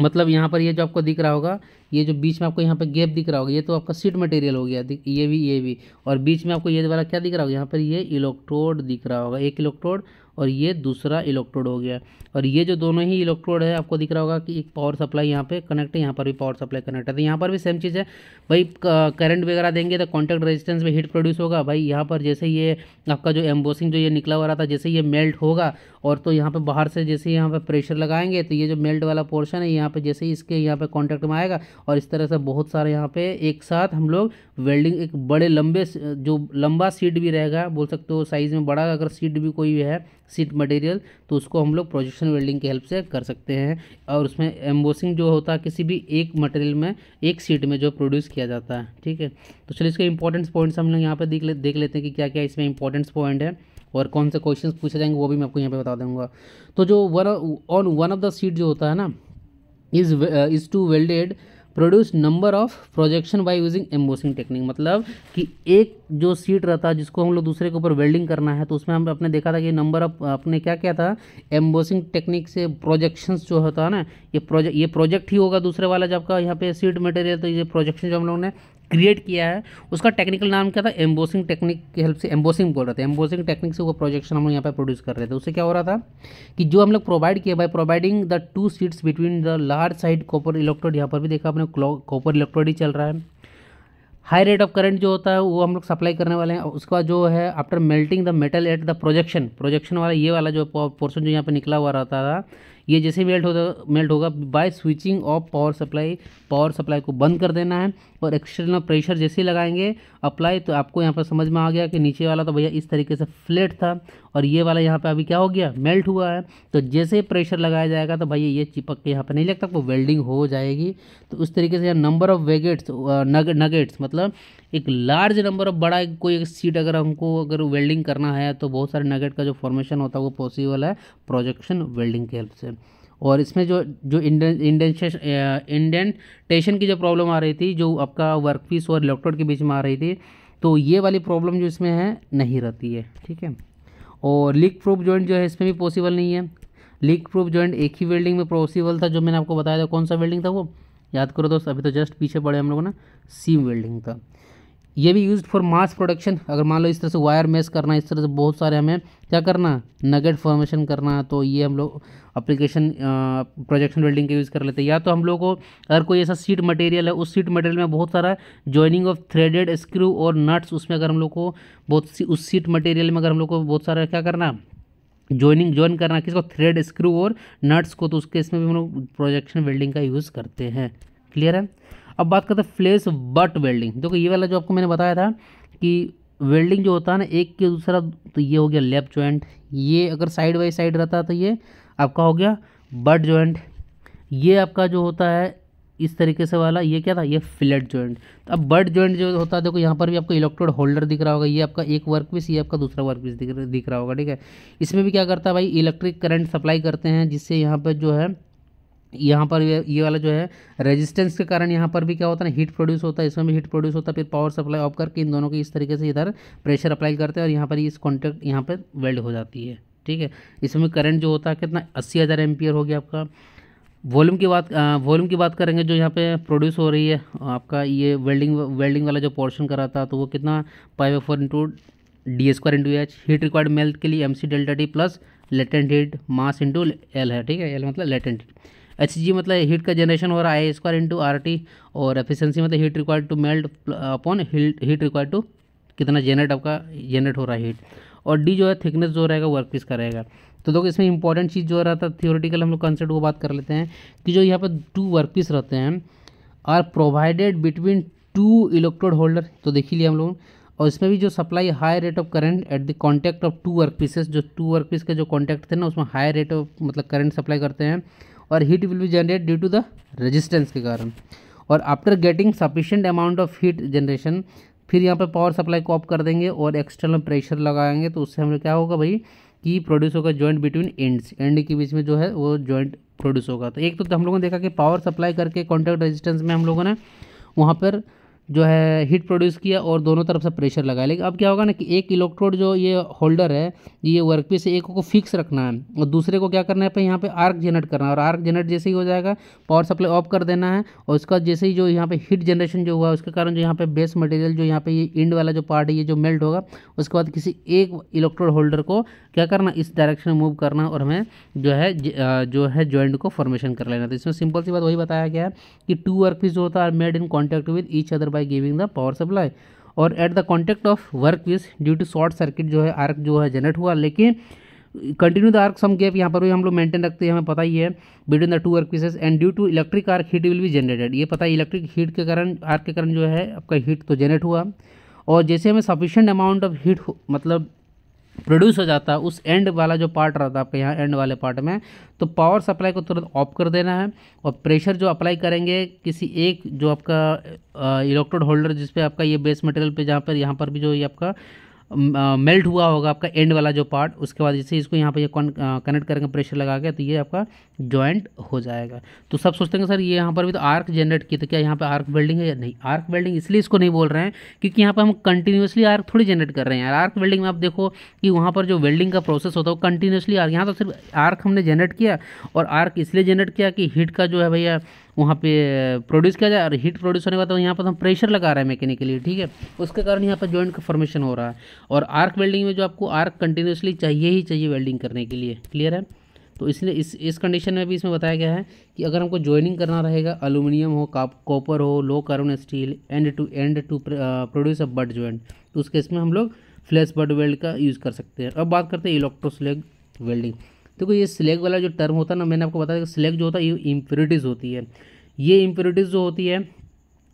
मतलब यहाँ पर ये जो आपको दिख रहा होगा ये जो बीच में आपको यहाँ पे गैप दिख रहा होगा ये तो आपका सीट मटेरियल हो गया ये भी ये भी और बीच में आपको ये वाला क्या दिख रहा होगा यहाँ पर ये इलेक्ट्रोड दिख रहा होगा एक इलेक्ट्रोड और ये दूसरा इलेक्ट्रोड हो गया और ये जो दोनों ही इलेक्ट्रोड है आपको दिख रहा होगा कि एक पावर सप्लाई यहाँ पे कनेक्ट है यहाँ पर भी पावर सप्लाई कनेक्ट है तो यहाँ पर भी सेम चीज़ है भाई करंट वगैरह देंगे तो कॉन्टैक्ट रेजिस्टेंस में हीट प्रोड्यूस होगा भाई यहाँ पर जैसे ये आपका जो एम्बोसिंग जो ये निकला हुआ रहा था जैसे ये मेल्ट होगा और तो यहाँ पर बाहर से जैसे यहाँ पर प्रेशर लगाएंगे तो ये जो मेल्ट वाला पोर्शन है यहाँ पर जैसे इसके यहाँ पर कॉन्टैक्ट में आएगा और इस तरह से बहुत सारे यहाँ पे एक साथ हम लोग वेल्डिंग एक बड़े लंबे जो लंबा सीट भी रहेगा बोल सकते हो साइज़ में बड़ा अगर सीट भी कोई भी है सीट मटेरियल तो उसको हम लोग प्रोजेक्शन वेल्डिंग की हेल्प से कर सकते हैं और उसमें एम्बोसिंग जो होता है किसी भी एक मटेरियल में एक सीट में जो प्रोड्यूस किया जाता है ठीक है तो चलिए इसके इंपॉर्टेंस पॉइंट्स हम लोग यहाँ पर देख ले देख लेते हैं कि क्या क्या इसमें इंपॉर्टेंस पॉइंट है और कौन से क्वेश्चन पूछे जाएंगे वो भी मैं आपको यहाँ पे बता दूंगा तो जो one on one of the sheet जो होता है ना is is to welded produce number of projection by using embossing technique मतलब कि एक जो सीट रहता है जिसको हम लोग दूसरे के ऊपर वेल्डिंग करना है तो उसमें हम अपने देखा था कि नंबर ऑफ आपने क्या किया था एम्बोसिंग टेक्निक से प्रोजेक्शंस जो होता है ना ये प्रोजेक्ट ये प्रोजेक्ट ही होगा दूसरे वाला जब का यहाँ पे सीट मटेरियल तो ये प्रोजेक्शन जो हम लोग ने क्रिएट किया है उसका टेक्निकल नाम क्या था एम्बोसिंग टेक्निक की हेल्प से एम्बोसिंग बोल रहे थे एम्बोसिंग टेक्निक से वो प्रोजेक्शन हम लोग यहाँ पर प्रोड्यूस कर रहे थे उससे क्या हो रहा था कि जो हम लोग प्रोवाइड किया by providing the two sheets between the large side copper electrode यहाँ पर भी देखा अपने कॉपर इलेक्ट्रोड ही चल रहा है हाई रेट ऑफ करंट जो होता है वो हम लोग सप्लाई करने वाले हैं उसके बाद जो है after melting the metal at the projection projection वाला ये वाला जो पोर्सन जो यहाँ पर निकला हुआ रहता था ये जैसे मेल्ट होता मेल्ट होगा by switching off power supply power supply को बंद कर देना है और एक्सटर्नल प्रेशर जैसे ही लगाएंगे अप्लाई तो आपको यहाँ पर समझ में आ गया कि नीचे वाला तो भैया इस तरीके से फ्लेट था और ये वाला यहाँ पर अभी क्या हो गया मेल्ट हुआ है तो जैसे प्रेशर लगाया जाएगा तो भैया ये चिपक के यहाँ पर नहीं लगता वो वेल्डिंग हो जाएगी तो उस तरीके से नंबर ऑफ वेगेट्स नगेट्स मतलब एक लार्ज नंबर ऑफ बड़ा कोई एक सीट अगर हमको अगर वेल्डिंग करना है तो बहुत सारे नगेट का जो फॉर्मेशन होता है वो पॉसिबल है प्रोजेक्शन वेल्डिंग के हेल्प से और इसमें जो जो इंडेंटेशन की जो प्रॉब्लम आ रही थी जो आपका वर्क पीस और लैपटॉप के बीच में आ रही थी तो ये वाली प्रॉब्लम जो इसमें है नहीं रहती है ठीक है और लीक प्रूफ जॉइंट जो है इसमें भी पॉसिबल नहीं है लीक प्रूफ जॉइंट एक ही वेल्डिंग में पॉसिबल था जो मैंने आपको बताया था कौन सा वेल्डिंग था वो याद करो दोस्त अभी तो जस्ट पीछे पड़े हम लोगों ना सीम वेल्डिंग था ये भी यूज फॉर मास प्रोडक्शन अगर मान लो इस तरह से वायर मेस करना इस तरह से बहुत सारे हमें क्या करना नगेट फॉर्मेशन करना तो ये हम लोग अप्लीकेशन प्रोजेक्शन वेल्डिंग के यूज़ कर लेते हैं या तो हम लोग को अगर कोई ऐसा सीट मटेरियल है उस सीट मटेरियल में बहुत सारा जॉइनिंग ऑफ थ्रेडेड स्क्रू और नट्स उसमें अगर हम लोग को बहुत सी उस सीट मटेरियल में अगर हम लोग को बहुत सारा क्या करना ज्वाइनिंग ज्वाइन करना किसको थ्रेड स्क्रू और नट्स को तो उसके इसमें भी हम लोग प्रोजेक्शन वेल्डिंग का यूज़ करते हैं क्लियर है अब बात करते हैं फ्लेस बट वेल्डिंग देखो ये वाला जो आपको मैंने बताया था कि वेल्डिंग जो होता है ना एक के दूसरा तो ये हो गया लेफ्ट जॉइंट ये अगर साइड बाई साइड रहता तो ये आपका हो गया बट जॉइंट ये आपका जो होता है इस तरीके से वाला ये क्या था ये फ्लेट जॉइंट तो अब बट जॉइंट जो होता है देखो यहाँ पर भी आपको इलेक्ट्रोड होल्डर दिख रहा होगा ये आपका एक वर्क पीस ये आपका दूसरा वर्क पीस दिख रहा होगा ठीक है इसमें भी क्या करता है भाई इलेक्ट्रिक करंट सप्लाई करते हैं जिससे यहाँ पर जो है यहाँ पर ये ये वाला जो है रेजिस्टेंस के कारण यहाँ पर भी क्या होता है हीट प्रोड्यूस होता है इसमें भी हीट प्रोड्यूस होता है फिर पावर सप्लाई ऑफ करके इन दोनों के इस तरीके से इधर प्रेशर अप्लाई करते हैं और यहाँ पर इस कॉन्टैक्ट यहाँ पर वेल्ड हो जाती है ठीक है इसमें करंट जो होता है कितना अस्सी हज़ार एम्पियर हो गया आपका वॉल्यूम की बात वॉल्यूम की बात करेंगे जो यहाँ पे प्रोड्यूस हो रही है आपका ये वेल्डिंग वेल्डिंग वाला जो पोर्शन करा था तो वो कितना pi by four into D square into H heat required melt के लिए M C delta T plus latent heat mass into L है ठीक है एल मतलब लेटेंट हीट एच जी मतलब हीट का जनरेशन मतलब uh, हो रहा है स्क्वायर इंटू आर टी और एफिशिएंसी मतलब heat required to melt upon heat required to कितना जनरेट आपका जनरेट हो रहा है हीट और डी जो है थिकनेस जो रहेगा वर्क पीस का रहेगा तो देखो इसमें इंपॉर्टेंट चीज़ जो रहा था थियोरिटिकल हम लोग कंसेप्ट वो बात कर लेते हैं कि जो यहाँ पर टू वर्क पीस रहते हैं are provided between two electrode holder तो देखी लिए हम लोग और इसमें भी जो supply high rate of current at the contact of two work pieces जो टू वर्क पीस के जो कॉन्टैक्ट थे ना उसमें हाई रेट ऑफ मतलब करंट सप्लाई करते हैं और heat will be generate due to the resistance के कारण और after getting sufficient amount of heat generation फिर यहाँ पर पावर सप्लाई को ऑफ कर देंगे और एक्सटर्नल प्रेशर लगाएंगे तो उससे लोग क्या होगा भाई कि प्रोड्यूस होगा जॉइंट बिटवीन एंड्स एंड के बीच में जो है वो जॉइंट प्रोड्यूस होगा तो एक तो हम लोगों ने देखा कि पावर सप्लाई करके कॉन्टैक्ट रजिस्टेंस में हम लोगों ने वहाँ पर जो है हीट प्रोड्यूस किया और दोनों तरफ से प्रेशर लगाया लेकिन अब क्या होगा ना कि एक इलेक्ट्रोड जो ये होल्डर है ये वर्क पीस एक को फिक्स रखना है और दूसरे को क्या करना है पे यहाँ पे आर्क जनरेट करना है और आर्क जनरेट जैसे ही हो जाएगा पावर सप्लाई ऑफ कर देना है और उसका जैसे ही जो यहाँ पे हीट जनरेशन जो हुआ उसके कारण जो यहाँ पे बेस मटेरियल जो यहाँ पे ये इंड वाला जो पार्ट है ये जो मेल्ट होगा उसके बाद किसी एक इलेक्ट्रोड होल्डर को क्या करना इस डायरेक्शन में मूव करना और हमें जो है जो है ज्वाइंट को फॉर्मेशन कर लेना तो इसमें सिंपल सी बात वही बताया गया है कि टू पीस जो होता है made in contact with each other by giving the power supply और at the contact of work विज ड्यू टू शॉर्ट सर्किट जो है आर्क जो है जनरेट हुआ लेकिन continue the arc some gap यहाँ पर भी हम लोग मेंटेन रखते हैं हमें पता ही है between the two work pieces and due to electric arc heat will भी जनरेटेड ये पता है इलेक्ट्रिक हीट के कारण आर्क के कारण जो है आपका हीट तो जनरेट हुआ और जैसे हमें सफिशेंट अमाउंट ऑफ हीट मतलब प्रोड्यूस हो जाता है उस एंड वाला जो पार्ट रहता है आपके यहाँ एंड वाले पार्ट में तो पावर सप्लाई को तुरंत ऑफ कर देना है और प्रेशर जो अप्लाई करेंगे किसी एक जो आपका इलेक्ट्रोड होल्डर जिस आपका ये बेस मटेरियल पे जहाँ पर यहाँ पर भी जो ये आपका मेल्ट हुआ होगा आपका एंड वाला जो पार्ट उसके बाद जैसे इसको यहाँ पर कनेक्ट करेंगे प्रेशर लगा के तो ये आपका ज्वाइंट हो जाएगा तो सब सोचते हैं सर ये यहाँ पर भी तो आर्क जनरेट किया तो क्या यहाँ पर आर्क वेल्डिंग है या नहीं आर्क वेल्डिंग इसलिए इसको नहीं बोल रहे हैं क्योंकि यहाँ पर हम कंटिन्यूसली आर्क थोड़ी जनरेट कर रहे हैं यार आर्क वेल्डिंग में आप देखो कि वहाँ पर जो वेल्डिंग का प्रोसेस होता है वो कंटिन्यूसली आर्क यहाँ तो सिर्फ आर्क हमने जनरेट किया और आर्क इसलिए जनरेट किया कि हीट का जो है भैया वहाँ पे प्रोड्यूस किया जाए और हीट प्रोड्यूस होने के बाद तो यहाँ पर तो हम प्रेशर लगा रहे हैं मैकेनिकली ठीक है उसके कारण यहाँ पर जॉइंट का फॉर्मेशन हो रहा है और आर्क वेल्डिंग में जो आपको आर्क कंटिन्यूसली चाहिए ही चाहिए वेल्डिंग करने के लिए क्लियर है तो इसलिए इस इस कंडीशन में भी इसमें बताया गया है कि अगर हमको ज्वाइनिंग करना रहेगा अलूमिनियम हो कॉपर हो low carbon steel and to end to produce a butt joint तो उसके इसमें हम लोग फ्लैश बड वेल्ड का यूज़ कर सकते हैं अब बात करते हैं इलेक्ट्रोस्लेग वेल्डिंग देखो ये स्लेग वाला जो टर्म होता है ना मैंने आपको बताया कि स्लेग जो होता है ये इम्प्योरिटीज़ होती है ये इम्प्योरिटीज़ जो होती है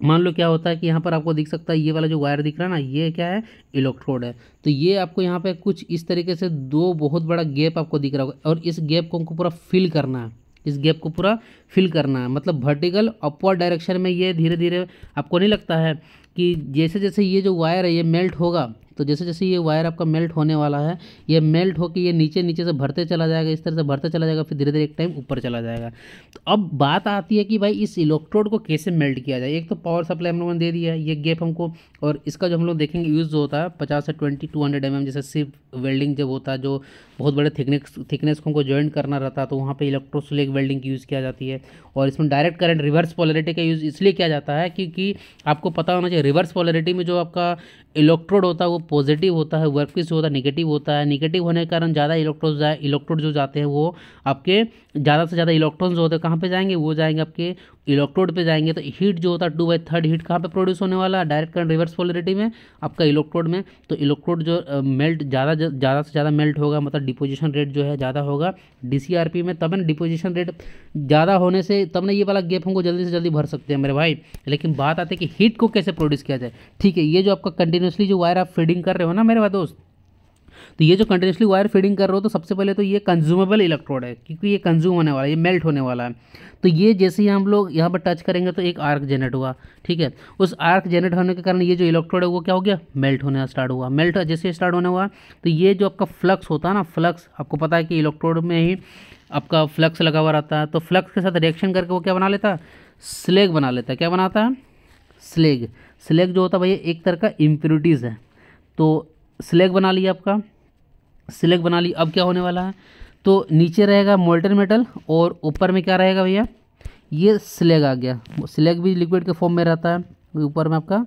मान लो क्या होता है कि यहाँ पर आपको दिख सकता है ये वाला जो वायर दिख रहा है ना ये क्या है इलेक्ट्रोड है तो ये आपको यहाँ पर कुछ इस तरीके से दो बहुत बड़ा गैप आपको दिख रहा होगा और इस गैप को हमको पूरा फिल करना है इस गैप को पूरा फिल करना है मतलब वर्टिकल अपवर्ड डायरेक्शन में ये धीरे धीरे आपको नहीं लगता है कि जैसे जैसे ये जो वायर है ये मेल्ट होगा तो जैसे जैसे ये वायर आपका मेल्ट होने वाला है ये मेल्ट होकर ये नीचे नीचे से भरते चला जाएगा इस तरह से भरते चला जाएगा फिर धीरे धीरे एक टाइम ऊपर चला जाएगा तो अब बात आती है कि भाई इस इलेक्ट्रोड को कैसे मेल्ट किया जाए एक तो पावर सप्लाई हम लोगों ने दे दिया ये गैप हमको और इसका जो हम लोग देखेंगे यूज़ जो होता है पचास से ट्वेंटी टू हंड्रेड एम जैसे सिर्फ वेल्डिंग जब होता है जो बहुत बड़े थिकनेस थिकनेस को हमको ज्वाइन करना रहता है तो वहाँ पर इलेक्ट्रोसुलिक वेल्डिंग की यूज़ किया जाती है और इसमें डायरेक्ट करंट रिवर्स पॉलरिटी का यूज़ इसलिए किया जाता है क्योंकि आपको पता होना चाहिए रिवर्स पॉलरिटी में जो आपका इलेक्ट्रोड होता है वो पॉजिटिव होता है वर्क पीस होता है निगेटिव होता है निगेटिव होने के कारण ज़्यादा इलेक्ट्रोड इलेक्ट्रोड जो जाते हैं वो आपके ज़्यादा से ज़्यादा इलेक्ट्रॉन्स होते हैं कहाँ पर जाएंगे वो जाएंगे आपके इलेक्ट्रोड पे जाएंगे तो हीट जो होता है टू बाई थर्ड हीट कहाँ पे प्रोड्यूस होने वाला है डायरेक्ट करंट रिवर्स पोलरिटी में आपका इलेक्ट्रोड में तो इलेक्ट्रोड जो मेल्ट ज़्यादा ज़्यादा से ज़्यादा मेल्ट होगा मतलब डिपोजिशन रेट जो है ज़्यादा होगा डी में तब ना डिपोजिशन रेट ज़्यादा होने से तब ना ये वाला गेप हमको जल्दी से जल्दी भर सकते हैं मेरे भाई लेकिन बात आती है कि हीट को कैसे प्रोड्यूस किया जाए ठीक है ये जो आपका कंटिन्यूसली जो वायर आप फीडिंग कर रहे हो ना मेरे भाई दोस्त तो ये जो कंटिन्यूसली वायर फीडिंग कर रहे हो तो सबसे पहले तो ये कंज्यूमेबल इलेक्ट्रोड है क्योंकि ये कंज्यूम होने वाला है ये मेल्ट होने वाला है तो ये जैसे ही हम लोग यहाँ पर टच करेंगे तो एक आर्क जनरेट हुआ ठीक है उस आर्क जनरेट होने के कारण ये जो इलेक्ट्रोड है वो क्या हो गया मेल्ट होने स्टार्ट हुआ मेल्ट जैसे स्टार्ट होने हुआ तो ये जो आपका फ्लक्स होता है ना फ्लक्स आपको पता है कि इलेक्ट्रोड में ही आपका फ्लक्स लगा हुआ रहता है तो फ्लक्स के साथ रिएक्शन करके वो क्या बना लेता है स्लेग बना लेता है क्या बनाता है स्लेग स्लेग जो होता है भैया एक तरह का इम्प्यूरिटीज़ है तो स्लेग बना लिया आपका सिलेक्ट बना ली अब क्या होने वाला है तो नीचे रहेगा मोल्टन मेटल और ऊपर में क्या रहेगा भैया ये स्लेग आ गया स्लेग भी लिक्विड के फॉर्म में रहता है ऊपर में आपका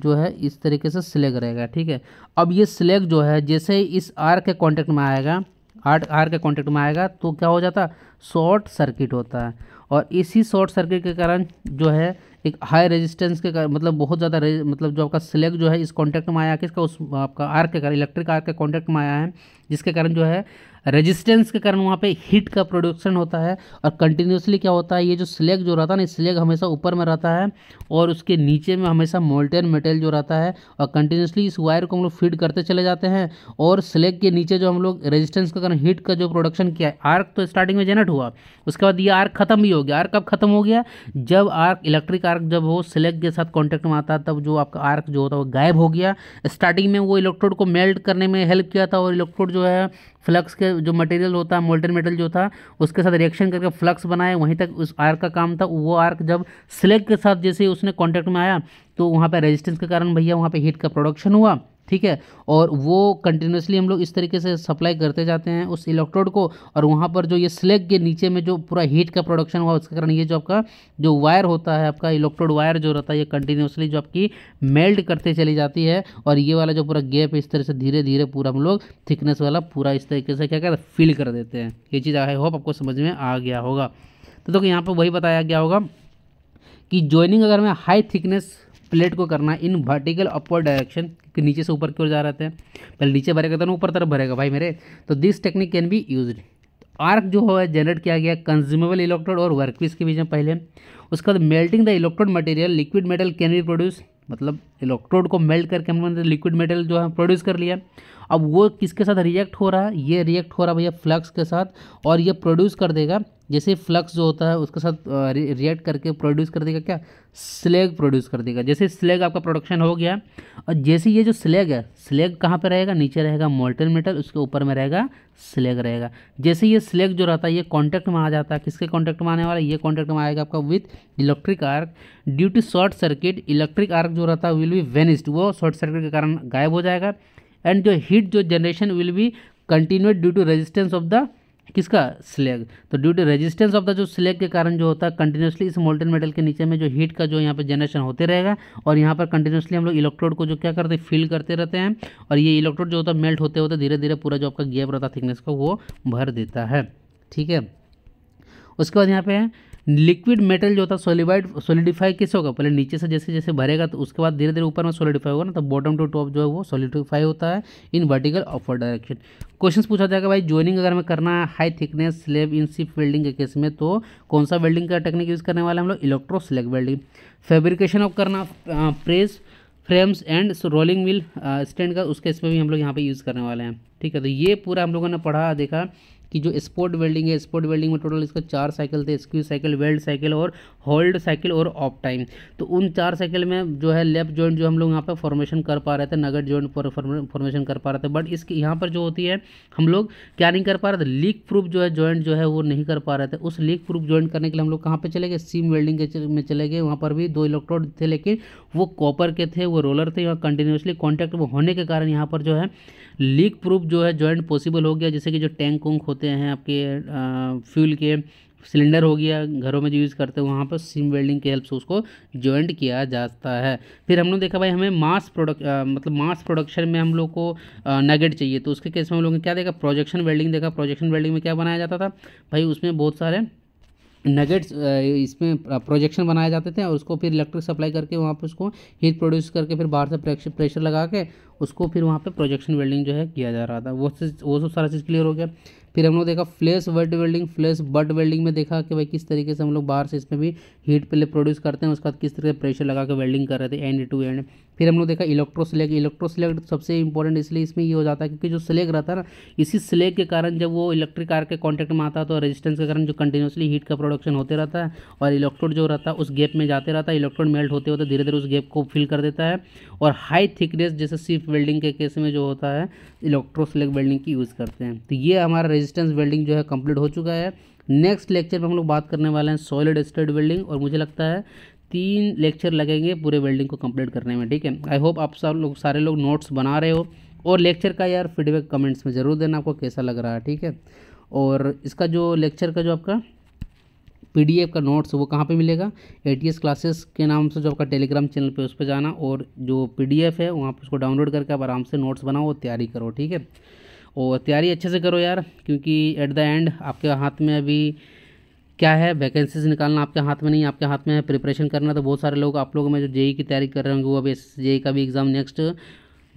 जो है इस तरीके से स्लेग रहेगा ठीक है अब ये स्लेग जो है जैसे इस आर के कांटेक्ट में आएगा आर्ट आर के कांटेक्ट में आएगा तो क्या हो जाता शॉर्ट सर्किट होता है और इसी शॉर्ट सर्किट के कारण जो है एक हाई रेजिस्टेंस के मतलब बहुत ज़्यादा मतलब जो आपका स्लेग जो है इस कॉन्टैक्ट में आया किसका उस आपका आर्क के कारण इलेक्ट्रिक आर्क के कॉन्टैक्ट में आया है जिसके कारण जो है रेजिस्टेंस के कारण वहाँ पे हीट का प्रोडक्शन होता है और कंटिन्यूसली क्या होता है ये जो स्लेग जो रहता है ना स्लेग हमेशा ऊपर में रहता है और उसके नीचे में हमेशा मोल्टेन मेटल जो रहता है और कंटिन्यूसली इस वायर को हम लोग फीड करते चले जाते हैं और स्लेग के नीचे जो हम लोग रेजिस्टेंस के कारण हीट का जो प्रोडक्शन किया है आर्क तो स्टार्टिंग में जेनेट हुआ उसके बाद ये आर्क खत्म भी हो गया आर्क कब खत्म हो गया जब आर्क इलेक्ट्रिक आर्क आर्क जब हो सिलेक्ट के साथ कॉन्टैक्ट में आता तब जो आपका आर्क जो होता है वो गायब हो गया स्टार्टिंग में वो इलेक्ट्रोड को मेल्ट करने में हेल्प किया था और इलेक्ट्रोड जो है फ्लक्स के जो मटेरियल होता है मोल्टन मेटल जो था उसके साथ रिएक्शन करके फ्लक्स बनाए वहीं तक उस आर्क का काम था वो आर्क जब सिलेक्ट के साथ जैसे उसने कॉन्टैक्ट में आया तो वहाँ पर रेजिस्टेंस के कारण भैया वहाँ पर हीट का प्रोडक्शन हुआ ठीक है और वो कंटिन्यूसली हम लोग इस तरीके से सप्लाई करते जाते हैं उस इलेक्ट्रोड को और वहाँ पर जो ये स्लेग के नीचे में जो पूरा हीट का प्रोडक्शन हुआ उसके कारण ये जो आपका जो वायर होता है आपका इलेक्ट्रोड वायर जो रहता है ये कंटिन्यूसली जो आपकी मेल्ट करते चली जाती है और ये वाला जो पूरा गैप इस तरह से धीरे धीरे पूरा हम लोग थिकनेस वाला पूरा इस तरीके से क्या कहते हैं फिल कर देते हैं ये चीज़ आई होप आपको समझ में आ गया होगा तो देखो यहाँ पर वही बताया गया होगा कि ज्वाइनिंग अगर मैं हाई थिकनेस प्लेट को करना इन वर्टिकल अपवर्ड डायरेक्शन कि नीचे से ऊपर की ओर जा रहे हैं पहले नीचे भरेगा तो ना ऊपर तरफ भरेगा भाई मेरे तो this technique can be use arc जो है जनरेट किया गया कंज्यूमेबल इलेक्ट्रोड और वर्कपीस के बीच में पहले उसके बाद melting the electrode material liquid metal can be produce मतलब इलेक्ट्रोड को मेल्ट करके हमने लिक्विड मेटल जो है प्रोड्यूस कर लिया अब वो किसके साथ रिएक्ट हो रहा है ये रिएक्ट हो रहा है भैया फ्लक्स के साथ और ये प्रोड्यूस कर देगा जैसे फ्लक्स जो होता है उसके साथ रिएक्ट करके प्रोड्यूस कर देगा क्या स्लेग प्रोड्यूस कर देगा जैसे स्लेग आपका प्रोडक्शन हो गया और जैसे ये जो स्लेग है स्लेग कहाँ पर रहेगा नीचे रहेगा मोल्टन मेटल उसके ऊपर में रहेगा स्लेग रहेगा जैसे ये स्लेग जो रहता है ये कॉन्टैक्ट में आ जाता है किसके कॉन्टैक्ट में आने वाला ये कॉन्टैक्ट में आएगा आपका with electric arc due to short circuit electric arc जो रहता है विल बी वेनिस्ड वो शॉर्ट सर्किट के कारण गायब हो जाएगा एंड जो हीट जो generation will be continued due to resistance of the किसका स्लेग तो due to resistance of the जो स्लेग के कारण जो होता है कंटिन्यूसली इस मोल्टन मेटल के नीचे में जो हीट का जो यहाँ पे जनरेशन होते रहेगा और यहाँ पर कंटिन्यूसली हम लोग इलेक्ट्रोड को जो क्या करते हैं फिल करते रहते हैं और ये इलेक्ट्रोड जो होता है मेल्ट होते होते धीरे धीरे पूरा जो आपका गैप रहता है थिकनेस का वो भर देता है ठीक है उसके बाद यहाँ पे लिक्विड मेटल जो होता है सोलिवाइड सोलिडिफाई किस होगा पहले नीचे से जैसे जैसे भरेगा तो उसके बाद धीरे धीरे ऊपर में सोलिडिफाई होगा ना तो बॉटम टू टॉप जो है वो सोलिडिफाई होता है in vertical offer direction question पूछा जाएगा भाई ज्वाइनिंग अगर हमें करना है हाई थिकनेस स्लेब इन सिप वेल्डिंग के केस में तो कौन सा वेल्डिंग का टेक्निक यूज़ करने वाला है हम लोग electro slag welding fabrication of करना press frames and rolling mill stand का उसके इसमें भी हम लोग यहाँ पे यूज़ करने वाले हैं ठीक है तो ये पूरा हम लोगों ने पढ़ा देखा कि जो स्पोर्ट वेल्डिंग है स्पोर्ट वेल्डिंग में टोटल इसका चार साइकिल थे स्क्यू साइकिल वेल्ड साइकिल और होल्ड साइकिल और ऑफ टाइम तो उन चार साइकिल में जो है लेफ्ट जॉइंट जो हम लोग यहाँ पर फॉर्मेशन कर पा रहे थे नगर जॉइंट फॉर्मेशन कर पा रहे थे बट इसकी यहाँ पर जो होती है हम लोग क्या नहीं कर पा रहे थे लीक प्रूफ जो है जॉइंट जो है वो नहीं कर पा रहे थे उस लीक प्रूफ जॉइंट करने के लिए हम लोग कहाँ पर चले गए सीम वेल्डिंग के में चले गए वहाँ पर भी दो इलेक्ट्रोड थे लेकिन वो कॉपर के थे वो रोलर थे यहाँ कंटिन्यूसली कॉन्टैक्ट होने के कारण यहाँ पर जो है लीक प्रूफ जो है जॉइंट पॉसिबल हो गया जैसे कि जो टैंक उंक होते हैं आपके फ्यूल के सिलेंडर हो गया घरों में जो यूज़ करते हैं वहाँ पर सिम वेल्डिंग की हेल्प से उसको जॉइंट किया जाता है फिर हम लोग देखा भाई हमें मास प्रोडक्ट मतलब मास प्रोडक्शन में हम लोग को नगेट चाहिए तो उसके केस में हम लोगों ने क्या देखा प्रोजेक्शन वेल्डिंग देखा प्रोजेक्शन वेल्डिंग में क्या बनाया जाता था भाई उसमें बहुत सारे नगेट्स इसमें प्रोजेक्शन बनाए जाते थे और उसको फिर इलेक्ट्रिक सप्लाई करके वहाँ पर उसको हीट प्रोड्यूस करके फिर बाहर से प्रेशर लगा के उसको फिर वहाँ पे प्रोजेक्शन वेल्डिंग जो है किया जा रहा था वो वो सब सारा चीज़ क्लियर हो गया फिर हम लोग देखा flash butt welding flash butt welding में देखा कि भाई किस तरीके से हम लोग बाहर से इसमें भी हीट पहले प्रोड्यूस करते हैं उसके बाद किस तरह से प्रेशर लगा के वेल्डिंग कर रहे थे एंड टू एंड फिर हम लोग देखा इलेक्ट्रो स्लेग इलेक्ट्रो स्लेग सबसे इंपॉर्टेंट इसलिए इसमें ये हो जाता है क्योंकि जो स्लेग रहता है ना इसी स्लेग के कारण जब वो इलेक्ट्रिक कार के कांटेक्ट में आता है तो रेजिस्टेंस के कारण जो कंटिन्यूसली हीट का प्रोडक्शन होते रहता है और इलेक्ट्रोड जो रहता है उस गैप में जाते रहता है इलेक्ट्रोड मेल्ट होते होते धीरे धीरे उस गैप को फिल कर देता है और हाई थिकनेस जैसे सिर्फ वेल्डिंग के केस में जो होता है इलेक्ट्रो स्लेग वेल्डिंग की यूज़ करते हैं तो ये हमारा रजिस्टेंस वेल्डिंग जो है कम्प्लीट हो चुका है नेक्स्ट लेक्चर में हम लोग बात करने वाले हैं सॉलिड स्टेट वेल्डिंग और मुझे लगता है तीन लेक्चर लगेंगे पूरे वेल्डिंग को कंप्लीट करने में ठीक है आई होप आप सब लोग सारे लोग नोट्स बना रहे हो और लेक्चर का यार फीडबैक कमेंट्स में ज़रूर देना आपको कैसा लग रहा है ठीक है और इसका जो लेक्चर का जो आपका पीडीएफ का नोट्स वो कहाँ पे मिलेगा एटीएस क्लासेस के नाम से जो आपका टेलीग्राम चैनल पे उस पर जाना और जो पीडीएफ है वहाँ पर उसको डाउनलोड करके आप आराम से नोट्स बनाओ और तैयारी करो ठीक है और तैयारी अच्छे से करो यार क्योंकि एट द एंड आपके हाथ में अभी क्या है वैकेंसीज निकालना आपके हाथ में नहीं आपके हाथ में है प्रिपरेशन करना तो बहुत सारे लोग आप लोगों में जो जेई की तैयारी कर रहे होंगे वो अभी एस जेई का भी एग्ज़ाम नेक्स्ट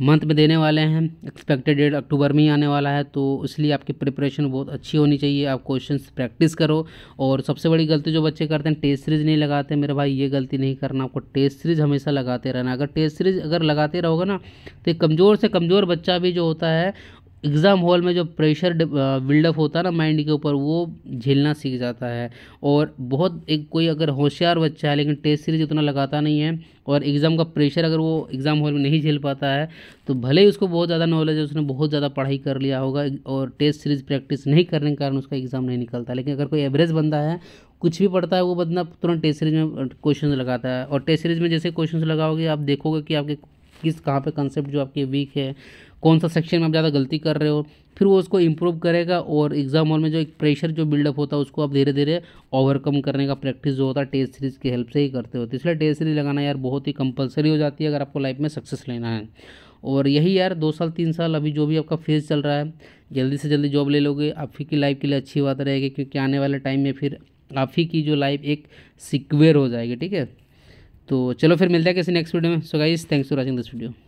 मंथ में देने वाले हैं एक्सपेक्टेड डेट अक्टूबर में ही आने वाला है तो इसलिए आपकी प्रिपरेशन बहुत अच्छी होनी चाहिए आप क्वेश्चंस प्रैक्टिस करो और सबसे बड़ी गलती जो बच्चे करते हैं टेस्ट सीरीज नहीं लगाते मेरे भाई ये गलती नहीं करना आपको टेस्ट सीरीज हमेशा लगाते रहना अगर टेस्ट सीरीज अगर लगाते रहोगे ना तो कमज़ोर से कमज़ोर बच्चा भी जो होता है एग्ज़ाम हॉल में जो प्रेशर बिल्डअप होता है ना माइंड के ऊपर वो झेलना सीख जाता है और बहुत एक कोई अगर होशियार बच्चा है लेकिन टेस्ट सीरीज उतना लगाता नहीं है और एग्ज़ाम का प्रेशर अगर वो एग्ज़ाम हॉल में नहीं झेल पाता है तो भले ही उसको बहुत ज़्यादा नॉलेज है उसने बहुत ज़्यादा पढ़ाई कर लिया होगा और टेस्ट सीरीज प्रैक्टिस नहीं करने के कारण उसका एग्ज़ाम नहीं निकलता लेकिन अगर कोई एवरेज बंदा है कुछ भी पढ़ता है वो बंदा तुरंत टेस्ट सीरीज में क्वेश्चन लगाता है और टेस्ट सीरीज में जैसे क्वेश्चन लगाओगे आप देखोगे कि आपके किस कहाँ पे कंसेप्ट जो आपके वीक है कौन सा सेक्शन में आप ज़्यादा गलती कर रहे हो फिर वो उसको इम्प्रूव करेगा और एग्ज़ाम हॉल में जो एक प्रेशर जो बिल्डअप होता है उसको आप धीरे धीरे ओवरकम करने का प्रैक्टिस जो होता है टेस्ट सीरीज़ की हेल्प से ही करते हो तो इसलिए टेस्ट सीरीज़ लगाना यार बहुत ही कंपलसरी हो जाती है अगर आपको लाइफ में सक्सेस लेना है और यही यार दो साल तीन साल अभी जो भी आपका फेज चल रहा है जल्दी से जल्दी जॉब ले लोगे आप ही की लाइफ के लिए अच्छी बात रहेगी क्योंकि आने वाले टाइम में फिर आप ही की जो लाइफ एक सिक्वेयर हो जाएगी ठीक है तो चलो फिर मिलते हैं किसी नेक्स्ट वीडियो में so guys thanks for watching this video